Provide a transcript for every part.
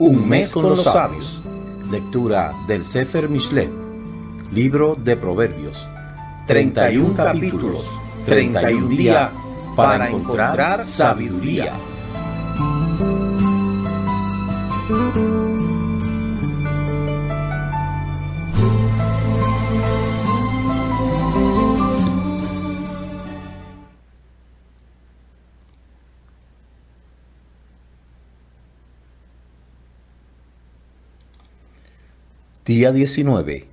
Un mes con los sabios. Lectura del Sefer Mishle, libro de Proverbios. 31 capítulos, 31 días para encontrar sabiduría. Día 19,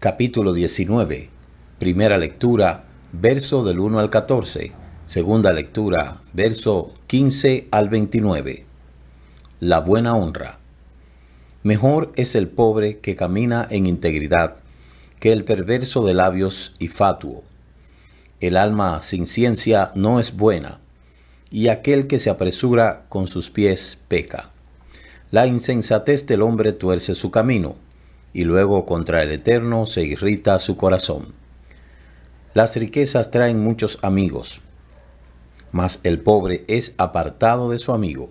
capítulo 19, primera lectura, verso del 1 al 14, segunda lectura, verso 15 al 29. La buena honra. Mejor es el pobre que camina en integridad que el perverso de labios y fatuo. El alma sin ciencia no es buena, y aquel que se apresura con sus pies peca. La insensatez del hombre tuerce su camino y luego contra el Eterno se irrita su corazón. Las riquezas traen muchos amigos, mas el pobre es apartado de su amigo.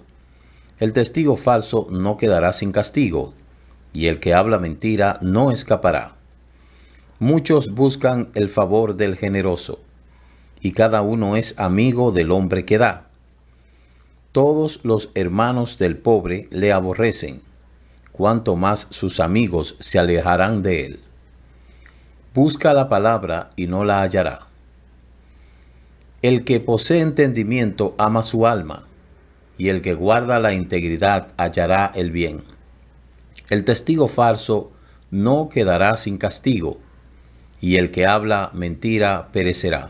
El testigo falso no quedará sin castigo, y el que habla mentira no escapará. Muchos buscan el favor del generoso, y cada uno es amigo del hombre que da. Todos los hermanos del pobre le aborrecen cuanto más sus amigos se alejarán de él. Busca la palabra y no la hallará. El que posee entendimiento ama su alma, y el que guarda la integridad hallará el bien. El testigo falso no quedará sin castigo, y el que habla mentira perecerá.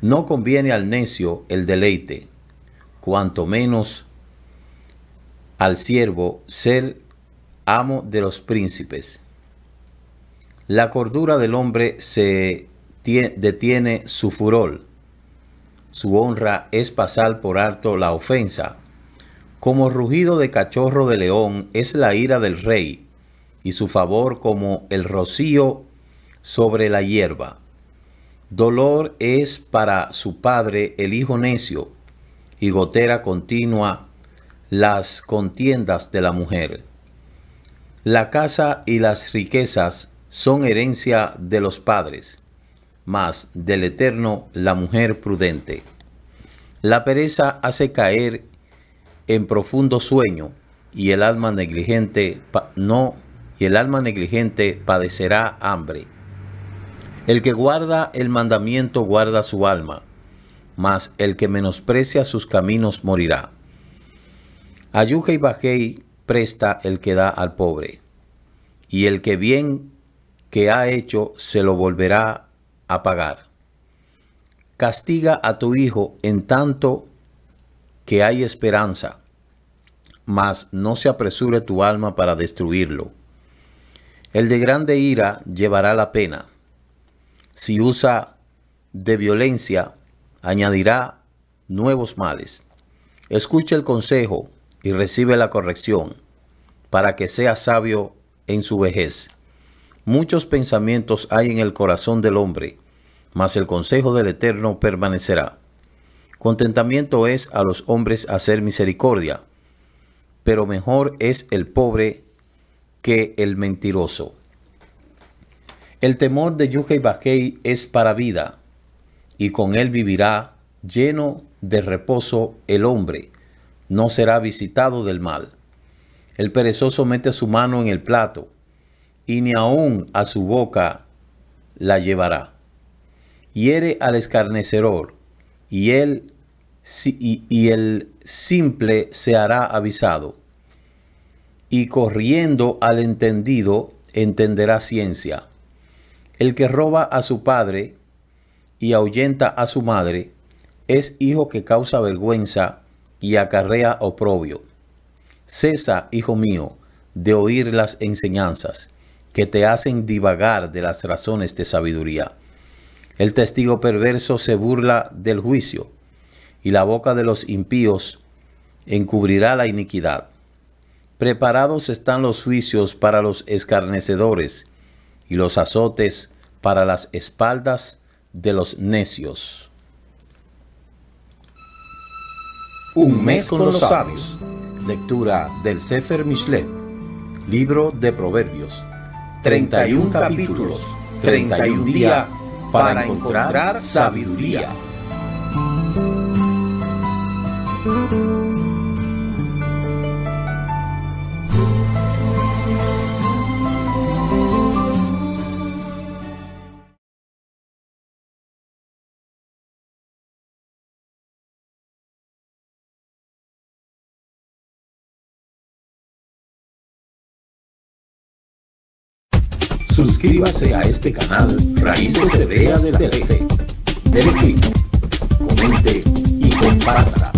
No conviene al necio el deleite, cuanto menos al siervo ser amo de los príncipes. La cordura del hombre se detiene su furor. Su honra es pasar por alto la ofensa. Como rugido de cachorro de león es la ira del rey, y su favor como el rocío sobre la hierba. Dolor es para su padre el hijo necio, y gotera continua las contiendas de la mujer. La casa y las riquezas son herencia de los padres, mas del Eterno la mujer prudente. La pereza hace caer en profundo sueño y el alma negligente no y el alma negligente padecerá hambre. El que guarda el mandamiento guarda su alma, mas el que menosprecia sus caminos morirá. Ayuja y bajei presta el que da al pobre, y el que bien que ha hecho se lo volverá a pagar. Castiga a tu hijo en tanto que hay esperanza, mas no se apresure tu alma para destruirlo. El de grande ira llevará la pena. Si usa de violencia, añadirá nuevos males. Escucha el consejo y recibe la corrección, para que sea sabio en su vejez. Muchos pensamientos hay en el corazón del hombre, mas el consejo del Eterno permanecerá. Contentamiento es a los hombres hacer misericordia, pero mejor es el pobre que el mentiroso. El temor de Yuhei es para vida, y con él vivirá lleno de reposo el hombre, no será visitado del mal. El perezoso mete su mano en el plato y ni aun a su boca la llevará. Hiere al escarnecedor y, él, y el simple se hará avisado. Y corriendo al entendido entenderá ciencia. El que roba a su padre y ahuyenta a su madre es hijo que causa vergüenza y acarrea oprobio. Cesa, hijo mío, de oír las enseñanzas que te hacen divagar de las razones de sabiduría. El testigo perverso se burla del juicio, y la boca de los impíos encubrirá la iniquidad. Preparados están los juicios para los escarnecedores, y los azotes para las espaldas de los necios. Un mes con los sabios. Lectura del Sefer Mishle, libro de Proverbios. 31 capítulos, 31 días para encontrar sabiduría. Suscríbase a este canal Raíces Hebreas de la Fe. Dele clic, comente y comparta.